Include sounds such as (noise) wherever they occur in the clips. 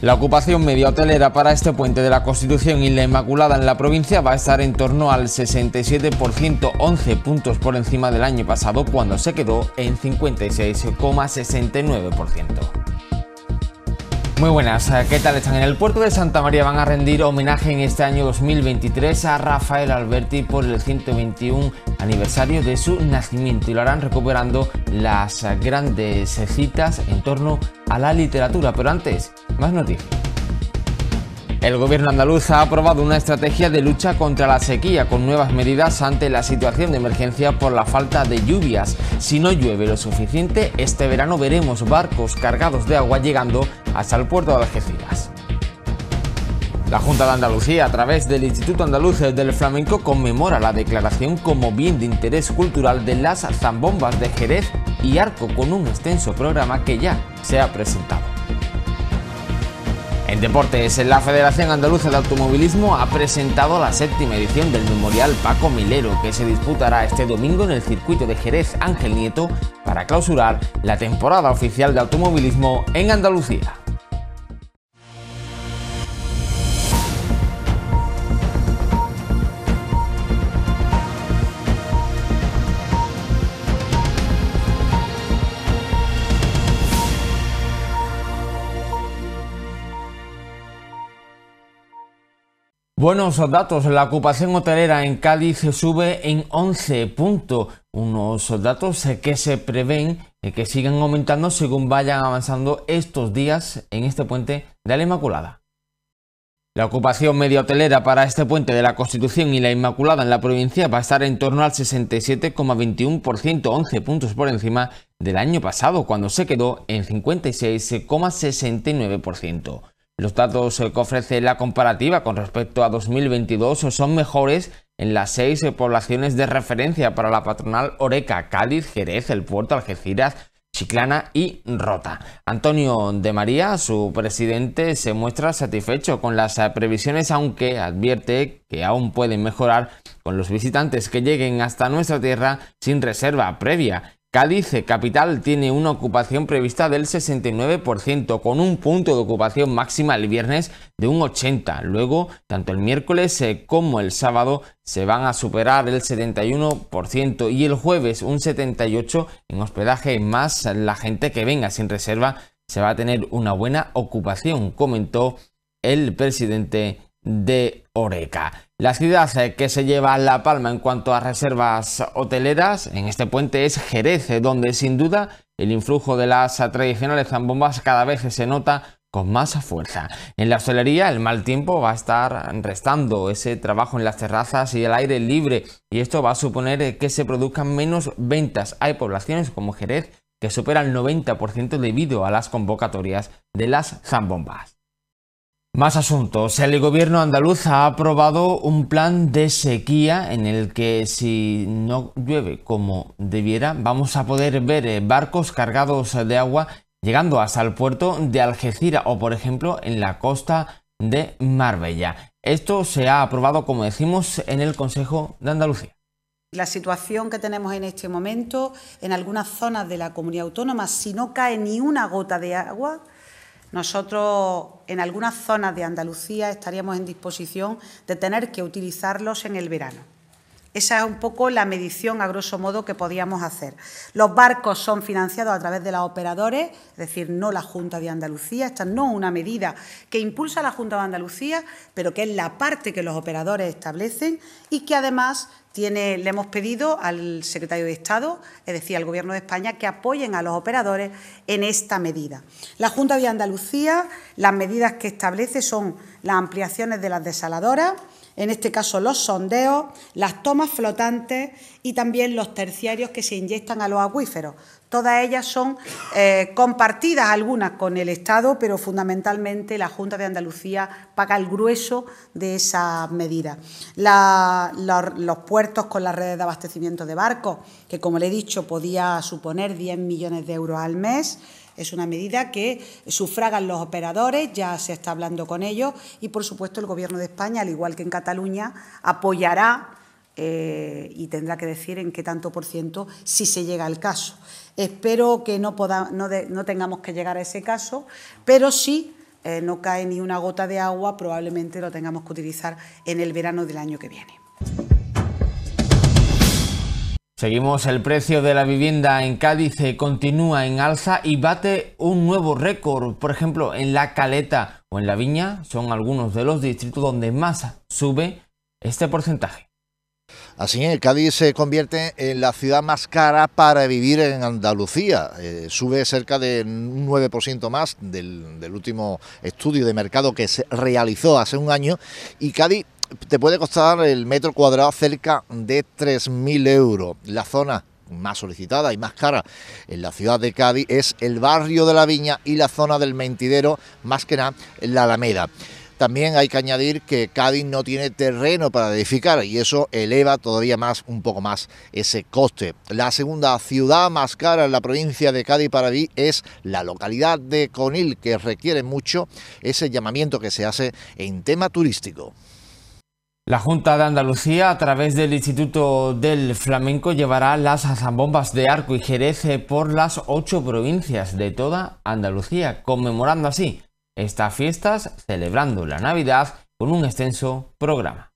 La ocupación media hotelera para este puente de la Constitución y la Inmaculada en la provincia va a estar en torno al 67%, 11 puntos por encima del año pasado cuando se quedó en 56,69%. Muy buenas, eh, ¿qué tal están? En el puerto de Santa María van a rendir homenaje en este año 2023 a Rafael Alberti por el 121 aniversario de su nacimiento y lo harán recuperando las grandes citas en torno a la literatura. Pero antes, más noticias. El gobierno andaluz ha aprobado una estrategia de lucha contra la sequía con nuevas medidas ante la situación de emergencia por la falta de lluvias. Si no llueve lo suficiente, este verano veremos barcos cargados de agua llegando hasta el puerto de Algeciras. La Junta de Andalucía, a través del Instituto Andaluz del Flamenco, conmemora la declaración como bien de interés cultural de las zambombas de Jerez y Arco con un extenso programa que ya se ha presentado. En deportes, la Federación Andaluza de Automovilismo ha presentado la séptima edición del Memorial Paco Milero, que se disputará este domingo en el circuito de Jerez Ángel Nieto para clausurar la temporada oficial de automovilismo en Andalucía. Buenos datos, la ocupación hotelera en Cádiz sube en 11 puntos, unos datos que se prevén que sigan aumentando según vayan avanzando estos días en este puente de la Inmaculada. La ocupación media hotelera para este puente de la Constitución y la Inmaculada en la provincia va a estar en torno al 67,21%, 11 puntos por encima del año pasado, cuando se quedó en 56,69%. Los datos eh, que ofrece la comparativa con respecto a 2022 son mejores en las seis eh, poblaciones de referencia para la patronal Oreca, Cádiz, Jerez, El Puerto, Algeciras, Chiclana y Rota. Antonio de María, su presidente, se muestra satisfecho con las eh, previsiones, aunque advierte que aún pueden mejorar con los visitantes que lleguen hasta nuestra tierra sin reserva previa Cádiz, capital, tiene una ocupación prevista del 69%, con un punto de ocupación máxima el viernes de un 80%. Luego, tanto el miércoles eh, como el sábado se van a superar el 71% y el jueves un 78% en hospedaje más la gente que venga sin reserva se va a tener una buena ocupación, comentó el presidente de Oreca. La ciudad eh, que se a la palma en cuanto a reservas hoteleras en este puente es Jerez, eh, donde sin duda el influjo de las tradicionales zambombas cada vez se nota con más fuerza. En la hostelería el mal tiempo va a estar restando ese trabajo en las terrazas y el aire libre y esto va a suponer eh, que se produzcan menos ventas. Hay poblaciones como Jerez que superan el 90% debido a las convocatorias de las zambombas. Más asuntos. El gobierno andaluz ha aprobado un plan de sequía en el que si no llueve como debiera, vamos a poder ver eh, barcos cargados de agua llegando hasta el puerto de Algeciras o por ejemplo en la costa de Marbella. Esto se ha aprobado, como decimos, en el Consejo de Andalucía. La situación que tenemos en este momento, en algunas zonas de la comunidad autónoma, si no cae ni una gota de agua, nosotros en algunas zonas de Andalucía estaríamos en disposición de tener que utilizarlos en el verano. Esa es un poco la medición a grosso modo que podíamos hacer. Los barcos son financiados a través de los operadores, es decir, no la Junta de Andalucía. Esta no es una medida que impulsa la Junta de Andalucía, pero que es la parte que los operadores establecen y que además le hemos pedido al secretario de Estado, es decir, al Gobierno de España, que apoyen a los operadores en esta medida. La Junta de Andalucía, las medidas que establece son las ampliaciones de las desaladoras, en este caso los sondeos, las tomas flotantes y también los terciarios que se inyectan a los acuíferos. Todas ellas son eh, compartidas, algunas con el Estado, pero fundamentalmente la Junta de Andalucía paga el grueso de esas medida. los puertos con las redes de abastecimiento de barcos, que como le he dicho podía suponer 10 millones de euros al mes, es una medida que sufragan los operadores, ya se está hablando con ellos y, por supuesto, el Gobierno de España, al igual que en Cataluña, apoyará eh, y tendrá que decir en qué tanto por ciento si se llega al caso. Espero que no, no, tengamos que llegar a ese caso, pero si eh, no cae ni una gota de agua, probablemente lo tengamos que utilizar en el verano del año que viene. Seguimos, el precio de la vivienda en Cádiz eh, continúa en alza y bate un nuevo récord. Por ejemplo, en La Caleta o en La Viña son algunos de los distritos donde más sube este porcentaje. Así es, eh, Cádiz se convierte en la ciudad más cara para vivir en Andalucía. Eh, sube cerca de un 9% más del último estudio de mercado que se realizó hace un año y Cádiz te puede costar el metro cuadrado cerca de 3.000 euros. La zona más solicitada y más cara en la ciudad de Cádiz es el barrio de la Viña y la zona del Mentidero, más que nada la Alameda. También hay que añadir que Cádiz no tiene terreno para edificar y eso eleva todavía más, un poco más, ese coste. La segunda ciudad más cara en la provincia de Cádiz para mí es la localidad de Conil, que requiere mucho ese llamamiento que se hace en tema turístico. La Junta de Andalucía, a través del Instituto del Flamenco, llevará las azambombas de arco y jerez eh, por las ocho provincias de toda Andalucía, conmemorando así estas fiestas, celebrando la Navidad con un extenso programa.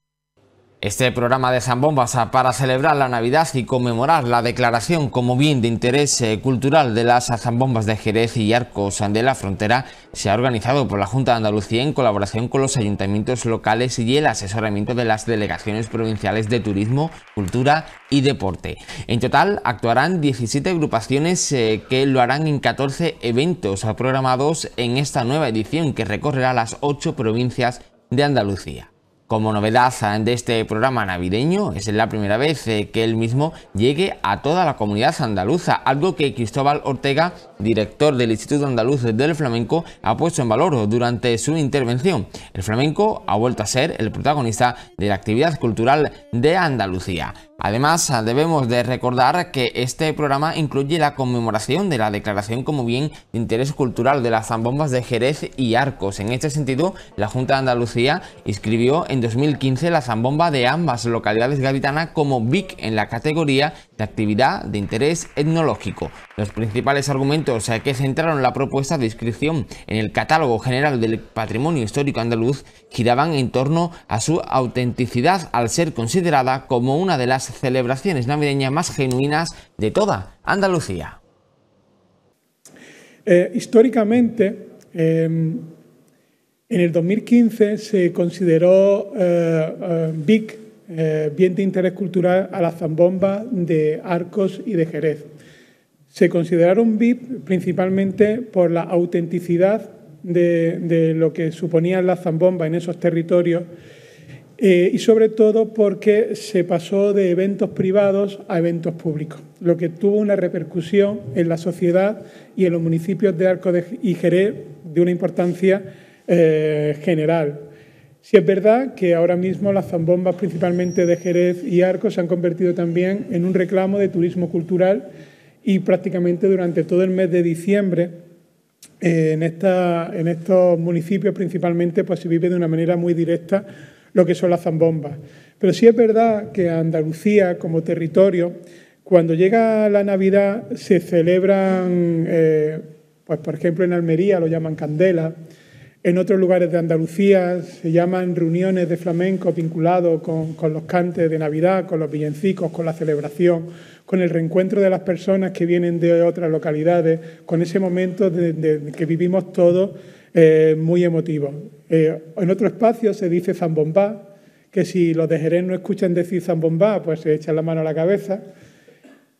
Este programa de Zambombas para celebrar la Navidad y conmemorar la declaración como bien de interés eh, cultural de las zambombas de Jerez y Arcos de la Frontera se ha organizado por la Junta de Andalucía en colaboración con los ayuntamientos locales y el asesoramiento de las delegaciones provinciales de Turismo, Cultura y Deporte. En total actuarán 17 agrupaciones eh, que lo harán en 14 eventos programados en esta nueva edición que recorrerá las 8 provincias de Andalucía. Como novedad de este programa navideño, es la primera vez eh, que el mismo llegue a toda la comunidad andaluza, algo que Cristóbal Ortega, director del Instituto Andaluz del Flamenco, ha puesto en valor durante su intervención. El flamenco ha vuelto a ser el protagonista de la actividad cultural de Andalucía. Además, debemos de recordar que este programa incluye la conmemoración de la declaración como bien de interés cultural de las zambombas de Jerez y Arcos. En este sentido, la Junta de Andalucía inscribió en 2015 la zambomba de ambas localidades gaditanas como BIC en la categoría actividad de interés etnológico. Los principales argumentos a que centraron la propuesta de inscripción en el Catálogo General del Patrimonio Histórico Andaluz giraban en torno a su autenticidad al ser considerada como una de las celebraciones navideñas más genuinas de toda Andalucía. Eh, históricamente, em, en el 2015 se consideró eh, eh eh, bien de interés cultural a la zambomba de Arcos y de Jerez. Se consideraron VIP principalmente por la autenticidad de, lo que suponía la zambomba en esos territorios eh, y sobre todo porque se pasó de eventos privados a eventos públicos, lo que tuvo una repercusión en la sociedad y en los municipios de Arcos y Jerez de una importancia eh, general. Si es verdad que ahora mismo las zambombas principalmente de Jerez y Arco, se han convertido también en un reclamo de turismo cultural y prácticamente durante todo el mes de diciembre eh, en, estos municipios principalmente pues se vive de una manera muy directa lo que son las zambombas. Pero sí es verdad que Andalucía como territorio, cuando llega la Navidad se celebran, eh, pues por ejemplo en Almería lo llaman candela, en otros lugares de Andalucía se llaman reuniones de flamenco vinculados con, los cantes de Navidad, con los villancicos, con la celebración, con el reencuentro de las personas que vienen de otras localidades, con ese momento que vivimos todos eh, muy emotivo. Eh, en otro espacio se dice zambombá, que si los de Jerez no escuchan decir zambombá, pues se echan la mano a la cabeza.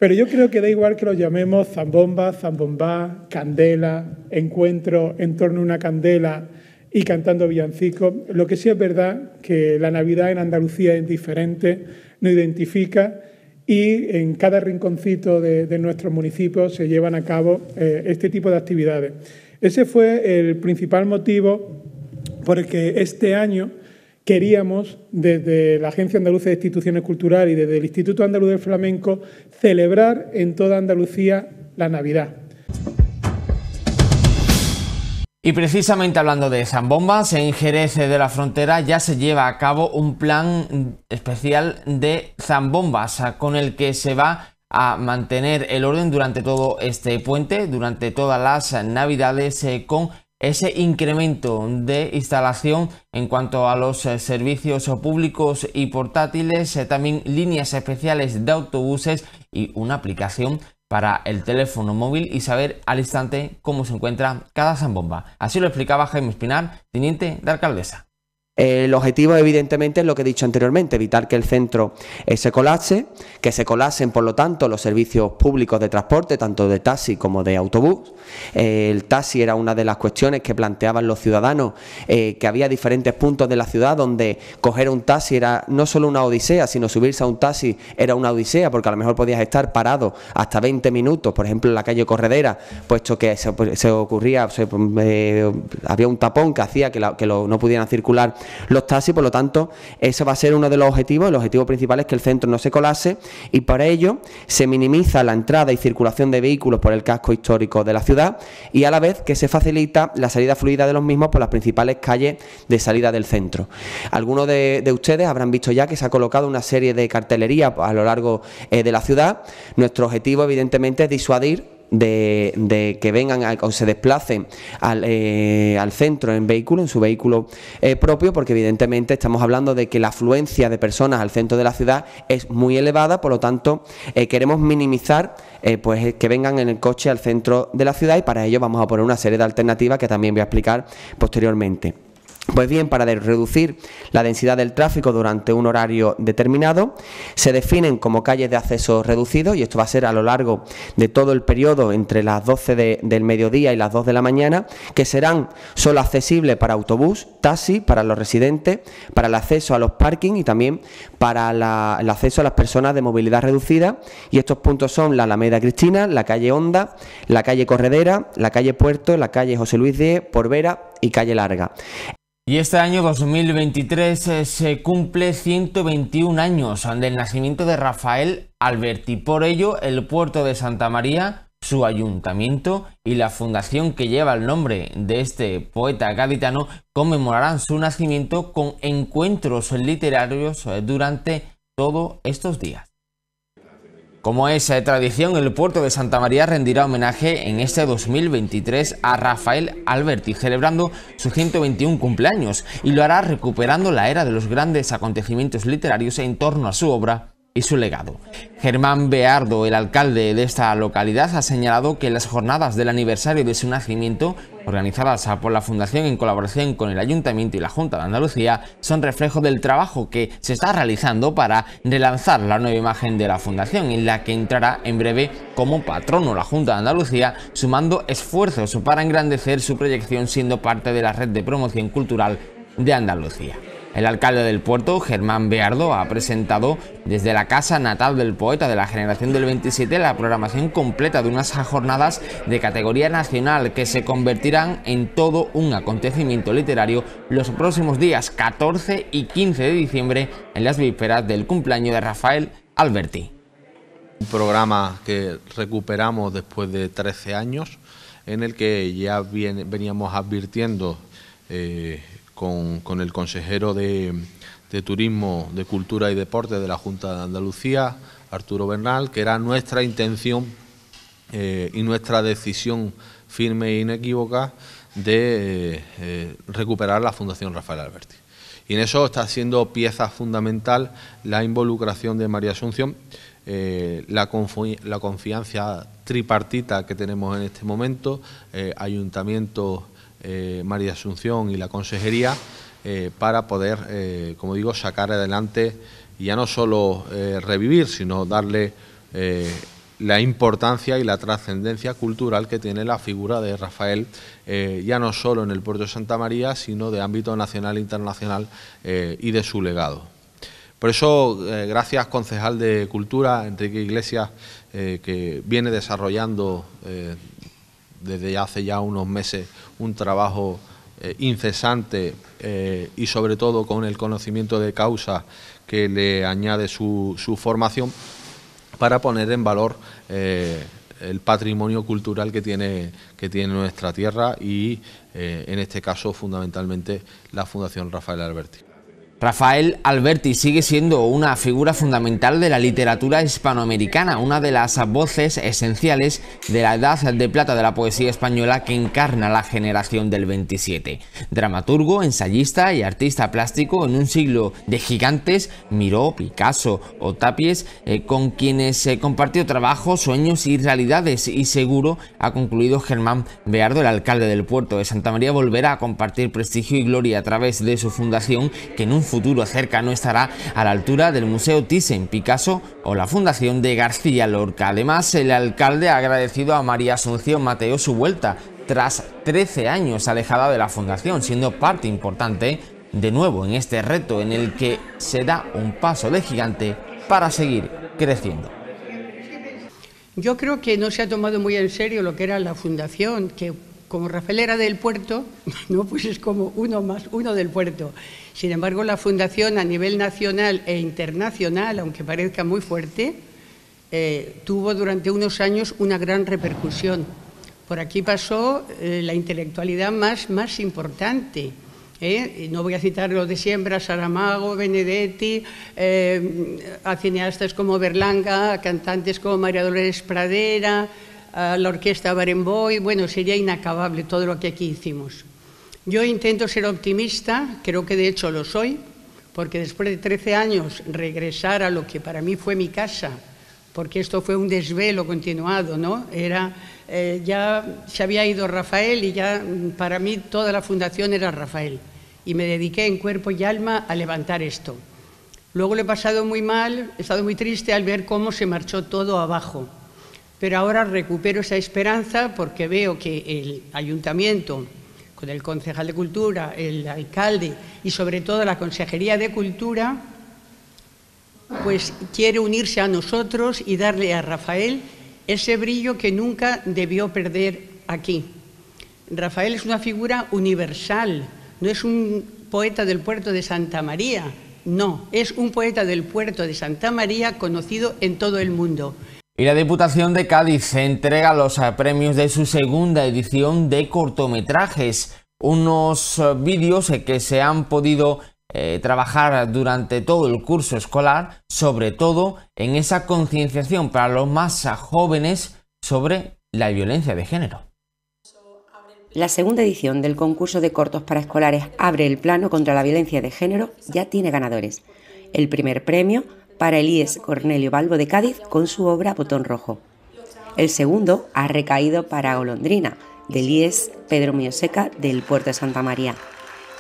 Pero yo creo que da igual que lo llamemos zambomba, zambomba, candela, encuentro en torno a una candela y cantando villancico. Lo que sí es verdad que la Navidad en Andalucía es diferente, no identifica y en cada rinconcito de, nuestros municipios se llevan a cabo eh, este tipo de actividades. Ese fue el principal motivo por el que este año queríamos desde la Agencia Andaluza de Instituciones Culturales y desde el Instituto Andaluz del Flamenco celebrar en toda Andalucía la Navidad. Y precisamente hablando de zambombas, en Jerez de la Frontera ya se lleva a cabo un plan especial de zambombas con el que se va a mantener el orden durante todo este puente, durante todas las navidades eh, con ese incremento de instalación en cuanto a los eh, servicios eh, públicos y portátiles, eh, también líneas especiales de autobuses y una aplicación para el teléfono móvil y saber al instante cómo se encuentra cada zambomba. Así lo explicaba Jaime Espinar, teniente de alcaldesa. Eh, el objetivo, evidentemente, es lo que he dicho anteriormente, evitar que el centro eh, se colapse, que se colasen, por lo tanto, los servicios públicos de transporte, tanto de taxi como de autobús. Eh, el taxi era una de las cuestiones que planteaban los ciudadanos, que había diferentes puntos de la ciudad donde coger un taxi era no solo una odisea, sino subirse a un taxi era una odisea, porque a lo mejor podías estar parado hasta 20 minutos, por ejemplo, en la calle Corredera, puesto que se, se ocurría, había un tapón que hacía que, no pudieran circular los taxis, por lo tanto, eso va a ser uno de los objetivos, el objetivo principal es que el centro no se colase y para ello se minimiza la entrada y circulación de vehículos por el casco histórico de la ciudad y a la vez que se facilita la salida fluida de los mismos por las principales calles de salida del centro. Algunos de, ustedes habrán visto ya que se ha colocado una serie de cartelería a lo largo eh, de la ciudad. Nuestro objetivo, evidentemente, es disuadir de, que vengan o se desplacen al, eh, al, centro en vehículo, en su vehículo eh, propio, porque evidentemente estamos hablando de que la afluencia de personas al centro de la ciudad es muy elevada, por lo tanto eh, queremos minimizar pues que vengan en el coche al centro de la ciudad y para ello vamos a poner una serie de alternativas que también voy a explicar posteriormente. Pues bien, para reducir la densidad del tráfico durante un horario determinado, se definen como calles de acceso reducido, y esto va a ser a lo largo de todo el periodo entre las 12 del mediodía y las 2 de la mañana, que serán solo accesibles para autobús, taxi, para los residentes, para el acceso a los parkings y también para el acceso a las personas de movilidad reducida. Y estos puntos son la Alameda Cristina, la calle Honda, la calle Corredera, la calle Puerto, la calle José Luis Díez, Porvera y calle Larga. Y este año 2023 eh, se cumple 121 años del nacimiento de Rafael Alberti. Por ello, el puerto de Santa María, su ayuntamiento y la fundación que lleva el nombre de este poeta gaditano conmemorarán su nacimiento con encuentros literarios eh, durante todos estos días. Como es eh, tradición, el puerto de Santa María rendirá homenaje en este 2023 a Rafael Alberti, celebrando su 121 cumpleaños, y lo hará recuperando la era de los grandes acontecimientos literarios en torno a su obra y su legado. Germán Beardo, el alcalde de esta localidad, ha señalado que las jornadas del aniversario de su nacimiento, organizadas por la Fundación en colaboración con el Ayuntamiento y la Junta de Andalucía, son reflejo del trabajo que se está realizando para relanzar la nueva imagen de la Fundación, en la que entrará en breve como patrono la Junta de Andalucía, sumando esfuerzos para engrandecer su proyección siendo parte de la red de promoción cultural de Andalucía. El alcalde del puerto, Germán Beardo, ha presentado desde la casa natal del poeta de la generación del 27 la programación completa de unas jornadas de categoría nacional que se convertirán en todo un acontecimiento literario los próximos días 14 y 15 de diciembre en las vísperas del cumpleaños de Rafael Alberti. Un programa que recuperamos después de 13 años en el que ya veníamos advirtiendo eh, con, el consejero de, Turismo, de Cultura y Deporte de la Junta de Andalucía, Arturo Bernal, que era nuestra intención eh, y nuestra decisión firme e inequívoca de eh, eh, recuperar la Fundación Rafael Alberti. Y en eso está siendo pieza fundamental la involucración de María Asunción, la, confianza tripartita que tenemos en este momento, ...ayuntamientos... Eh, María Asunción y la Consejería eh, para poder, eh, como digo, sacar adelante y ya no solo revivir, sino darle la importancia y la trascendencia cultural que tiene la figura de Rafael, ya no solo en el puerto de Santa María, sino de ámbito nacional e internacional y de su legado. Por eso, gracias concejal de Cultura, Enrique Iglesias, que viene desarrollando desde hace ya unos meses un trabajo eh, incesante eh, y sobre todo con el conocimiento de causa que le añade su, formación para poner en valor eh, el patrimonio cultural que tiene, que tiene nuestra tierra y en este caso fundamentalmente la Fundación Rafael Alberti. Rafael Alberti sigue siendo una figura fundamental de la literatura hispanoamericana, una de las voces esenciales de la edad de plata de la poesía española que encarna la generación del 27. Dramaturgo, ensayista y artista plástico en un siglo de gigantes, Miró, Picasso o Tapies, eh, con quienes se eh, compartió trabajo, sueños y realidades y seguro ha concluido Germán Beardo, el alcalde del puerto de Santa María, volverá a compartir prestigio y gloria a través de su fundación que en un futuro cercano estará a la altura del Museo Thyssen, Picasso o la Fundación de García Lorca. Además, el alcalde ha agradecido a María Asunción Mateo su vuelta tras 13 años alejada de la fundación, siendo parte importante de nuevo en este reto en el que se da un paso de gigante para seguir creciendo. Yo creo que no se ha tomado muy en serio lo que era la fundación, que como Rafael era del puerto, (laughs) ¿no? pues es como uno más uno del puerto. Sin embargo, la fundación a nivel nacional e internacional, aunque parezca muy fuerte, eh, tuvo durante unos años una gran repercusión. Por aquí pasó eh, la intelectualidad más, más importante. ¿eh? no voy a citar los de Siembra, a Saramago, Benedetti, a cineastas como Berlanga, a cantantes como María Dolores Pradera, a la orquesta Barenboy, bueno, sería inacabable todo lo que aquí hicimos. Yo intento ser optimista, creo que de hecho lo soy, porque después de 13 años regresar a lo que para mí fue mi casa, porque esto fue un desvelo continuado, ¿no? Era, eh, ya se había ido Rafael y ya mm, para mí toda la fundación era Rafael. Y me dediqué en cuerpo y alma a levantar esto. Luego lo he pasado muy mal, he estado muy triste al ver cómo se marchó todo abajo pero ahora recupero esa esperanza porque veo que el ayuntamiento, con el concejal de cultura, el alcalde y sobre todo la consejería de cultura, pues quiere unirse a nosotros y darle a Rafael ese brillo que nunca debió perder aquí. Rafael es una figura universal, no es un poeta del puerto de Santa María, no, es un poeta del puerto de Santa María conocido en todo el mundo. Y la Diputación de Cádiz entrega los eh, premios de su segunda edición de cortometrajes, unos eh, vídeos eh, que se han podido trabajar durante todo el curso escolar, sobre todo en esa concienciación para los más jóvenes sobre la violencia de género. La segunda edición del concurso de cortos para escolares Abre el plano contra la violencia de género ya tiene ganadores. El primer premio para Elías Cornelio Balbo de Cádiz con su obra Botón Rojo. El segundo ha recaído para Golondrina, de IES Pedro Mioseca del Puerto de Santa María.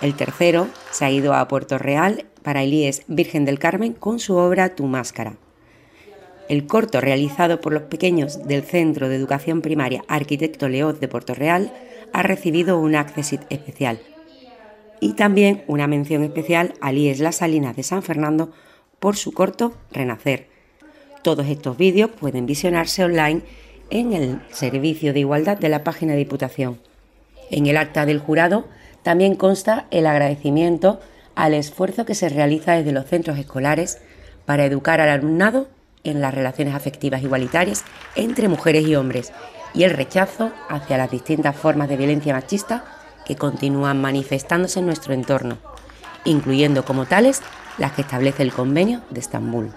El tercero se ha ido a Puerto Real para IES Virgen del Carmen con su obra Tu Máscara. El corto realizado por los pequeños del Centro de Educación Primaria Arquitecto Leoz de Puerto Real ha recibido un accesit especial. Y también una mención especial a IES La Salina de San Fernando por su corto Renacer. Todos estos vídeos pueden visionarse online en el Servicio de Igualdad de la página de Diputación. En el acta del jurado también consta el agradecimiento al esfuerzo que se realiza desde los centros escolares para educar al alumnado en las relaciones afectivas igualitarias entre mujeres y hombres y el rechazo hacia las distintas formas de violencia machista que continúan manifestándose en nuestro entorno, incluyendo como tales las que establece el Convenio de Estambul.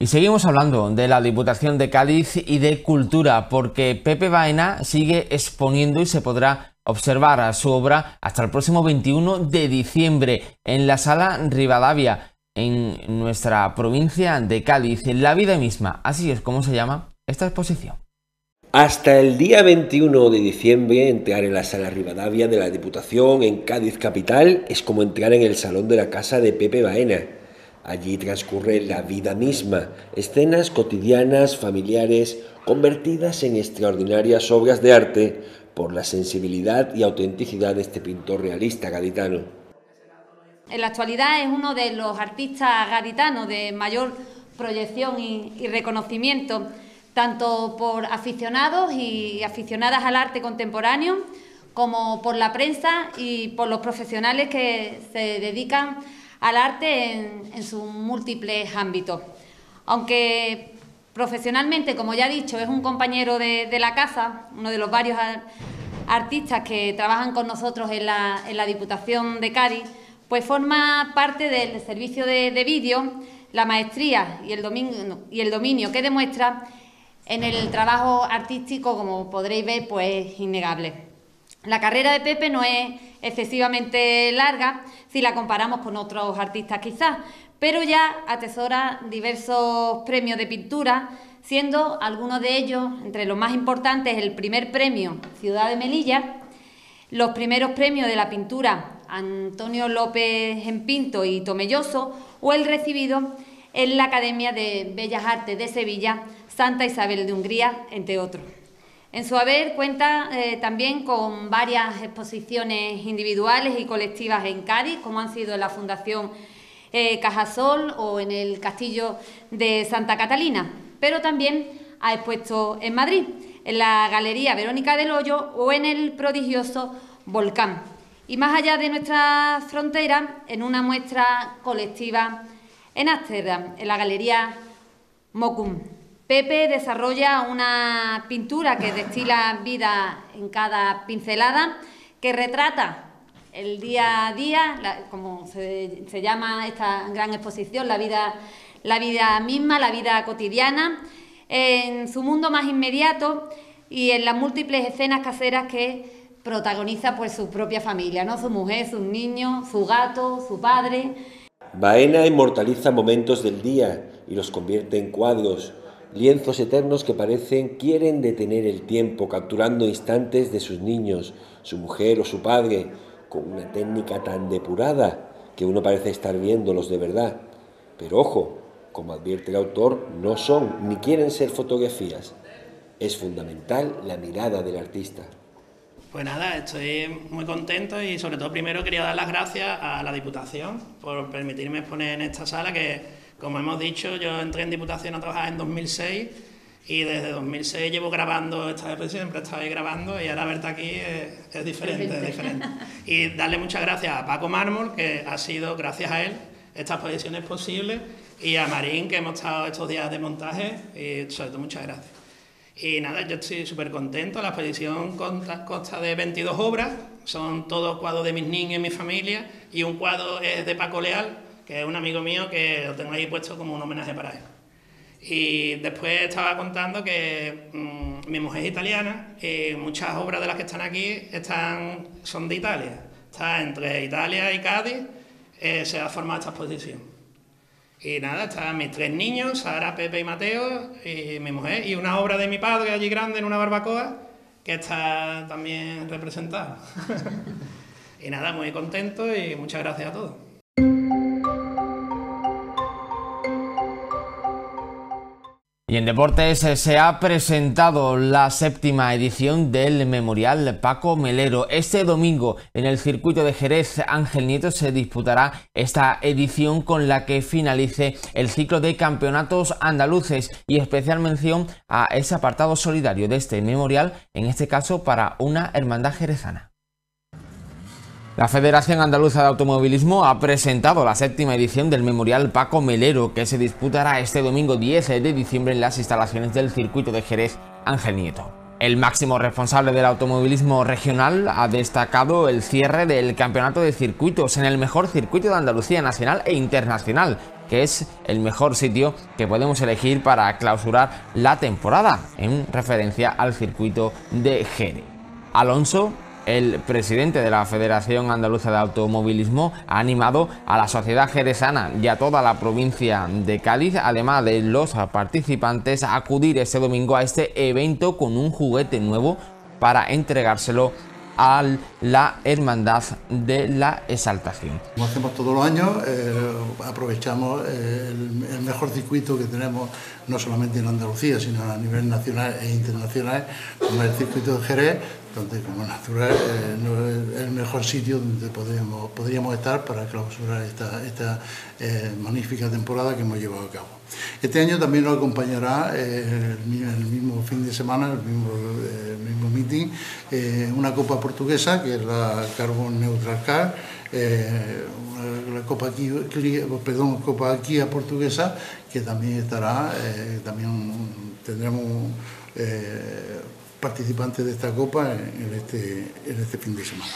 Y seguimos hablando de la Diputación de Cádiz y de cultura, porque Pepe Baena sigue exponiendo y se podrá observar a su obra hasta el próximo 21 de diciembre en la sala Rivadavia, en nuestra provincia de Cádiz, en la vida misma. Así es como se llama esta exposición. Hasta el día 21 de diciembre, entrar en la sala Rivadavia de la Diputación en Cádiz Capital es como entrar en el salón de la casa de Pepe Baena. Allí transcurre la vida misma, escenas cotidianas, familiares, convertidas en extraordinarias obras de arte por la sensibilidad y autenticidad de este pintor realista gaditano. En la actualidad es uno de los artistas gaditanos de mayor proyección y, y reconocimiento tanto por aficionados y aficionadas al arte contemporáneo, como por la prensa y por los profesionales que se dedican al arte en, sus múltiples ámbitos. Aunque profesionalmente, como ya he dicho, es un compañero de, la casa, uno de los varios artistas que trabajan con nosotros en la, Diputación de Cádiz, pues forma parte del servicio de, vídeo, la maestría y el dominio que demuestra en el trabajo artístico, como podréis ver, pues innegable. La carrera de Pepe no es excesivamente larga si la comparamos con otros artistas quizás, pero ya atesora diversos premios de pintura, siendo algunos de ellos, entre los más importantes, el primer premio Ciudad de Melilla, los primeros premios de la pintura Antonio López en Pinto y Tomelloso o el recibido en la Academia de Bellas Artes de Sevilla, Santa Isabel de Hungría, entre otros. En su haber cuenta eh, también con varias exposiciones individuales y colectivas en Cádiz, como han sido en la Fundación eh, Cajasol o en el Castillo de Santa Catalina, pero también ha expuesto en Madrid, en la Galería Verónica del Hoyo o en el prodigioso Volcán. Y más allá de nuestras fronteras, en una muestra colectiva en Ámsterdam, en la Galería Mocum. Pepe desarrolla una pintura que destila vida en cada pincelada, que retrata el día a día, como se, llama esta gran exposición, la vida, la vida misma, la vida cotidiana, en su mundo más inmediato y en las múltiples escenas caseras que protagoniza pues su propia familia, ¿no? su mujer, sus niños, su gato, su padre. Baena inmortaliza momentos del día y los convierte en cuadros, lienzos eternos que parecen quieren detener el tiempo, capturando instantes de sus niños, su mujer o su padre, con una técnica tan depurada que uno parece estar viéndolos de verdad. Pero ojo, como advierte el autor, no son ni quieren ser fotografías. Es fundamental la mirada del artista. Pues nada, estoy muy contento y sobre todo primero quería dar las gracias a la Diputación por permitirme exponer en esta sala que, como hemos dicho, yo entré en Diputación a trabajar en 2006 y desde 2006 llevo grabando esta vez siempre estabais grabando y ahora verte aquí es, diferente, diferente. Y darle muchas gracias a Paco Mármol, que ha sido, gracias a él, estas posiciones posibles, y a Marín, que hemos estado estos días de montaje, y sobre todo muchas gracias. Y nada, yo estoy súper contento. La exposición consta, consta, de 22 obras, son todos cuadros de mis niños y mi familia, y un cuadro es de Paco Leal, que es un amigo mío que lo tengo ahí puesto como un homenaje para él. Y después estaba contando que mm, mi mujer es italiana y muchas obras de las que están aquí están, son de Italia. Está entre Italia y Cádiz, eh, se ha formado esta exposición. Y nada, están mis tres niños, Sara, Pepe y Mateo, y mi mujer, y una obra de mi padre allí grande en una barbacoa, que está también representada. (laughs) y nada, muy contento y muchas gracias a todos. Y en deportes eh, se ha presentado la séptima edición del Memorial Paco Melero. Este domingo en el circuito de Jerez Ángel Nieto se disputará esta edición con la que finalice el ciclo de campeonatos andaluces y especial mención a ese apartado solidario de este memorial, en este caso para una hermandad jerezana. La Federación Andaluza de Automovilismo ha presentado la séptima edición del Memorial Paco Melero, que se disputará este domingo 10 de diciembre en las instalaciones del circuito de Jerez Ángel Nieto. El máximo responsable del automovilismo regional ha destacado el cierre del campeonato de circuitos en el mejor circuito de Andalucía nacional e internacional, que es el mejor sitio que podemos elegir para clausurar la temporada, en referencia al circuito de Jerez. Alonso el presidente de la Federación Andaluza de Automovilismo ha animado a la sociedad jerezana y a toda la provincia de Cádiz, además de los participantes, a acudir este domingo a este evento con un juguete nuevo para entregárselo a la Hermandad de la Exaltación. Como hacemos todos los años, eh, aprovechamos el, mejor circuito que tenemos, no solamente en Andalucía, sino a nivel nacional e internacional, como el circuito de Jerez, donde como natural eh, es el mejor sitio donde podríamos, estar para clausurar esta, eh, magnífica temporada que hemos llevado a cabo. Este año también nos acompañará eh, el, mismo fin de semana, el mismo, eh, meeting, eh, una copa portuguesa, que es la Carbon Neutral Car, la copa, Kia, portuguesa, que también estará, también tendremos participantes de esta copa en este, este fin de semana.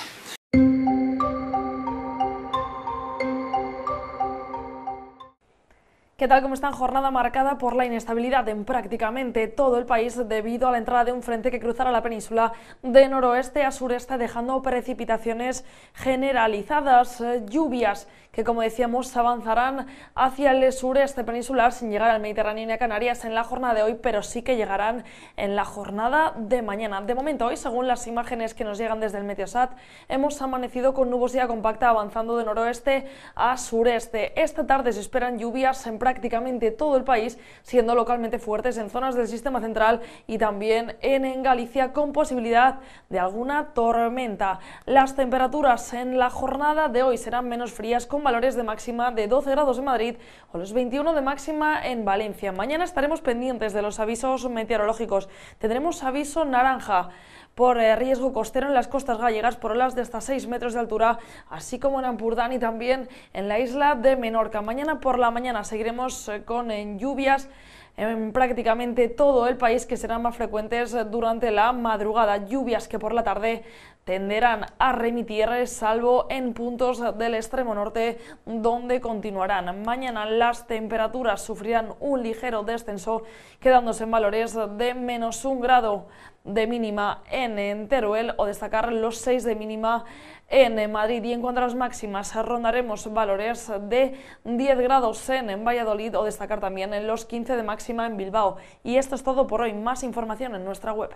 tal? ¿Cómo están? Jornada marcada por la inestabilidad en prácticamente todo el país debido a la entrada de un frente que cruzará la península de noroeste a sureste dejando precipitaciones generalizadas, eh, lluvias que, como decíamos, avanzarán hacia el sureste peninsular sin llegar al Mediterráneo ni a Canarias en la jornada de hoy, pero sí que llegarán en la jornada de mañana. De momento, hoy, según las imágenes que nos llegan desde el Meteosat, hemos amanecido con nubosidad compacta avanzando de noroeste a sureste. Esta tarde se esperan lluvias en prácticamente todo el país, siendo localmente fuertes en zonas del sistema central y también en Galicia, con posibilidad de alguna tormenta. Las temperaturas en la jornada de hoy serán menos frías con valores de máxima de 12 grados en Madrid o los 21 de máxima en Valencia. Mañana estaremos pendientes de los avisos meteorológicos. Tendremos aviso naranja por eh, riesgo costero en las costas gallegas por olas de hasta 6 metros de altura, así como en Ampurdán y también en la isla de Menorca. Mañana por la mañana seguiremos eh, con eh, lluvias en prácticamente todo el país que serán más frecuentes durante la madrugada. Lluvias que por la tarde tenderán a remitir, salvo en puntos del extremo norte, donde continuarán. Mañana las temperaturas sufrirán un ligero descenso, quedándose en valores de menos un grado de mínima en Teruel o destacar los 6 de mínima en Madrid. Y en cuanto a las máximas, rondaremos valores de 10 grados en Valladolid o destacar también los 15 de máxima en Bilbao. Y esto es todo por hoy. Más información en nuestra web.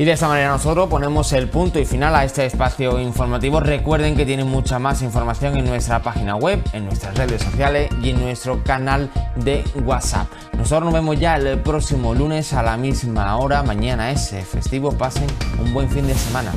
Y de esta manera nosotros ponemos el punto y final a este espacio informativo. Recuerden que tienen mucha más información en nuestra página web, en nuestras redes sociales y en nuestro canal de WhatsApp. Nosotros nos vemos ya el próximo lunes a la misma hora. Mañana es eh, festivo. Pasen un buen fin de semana.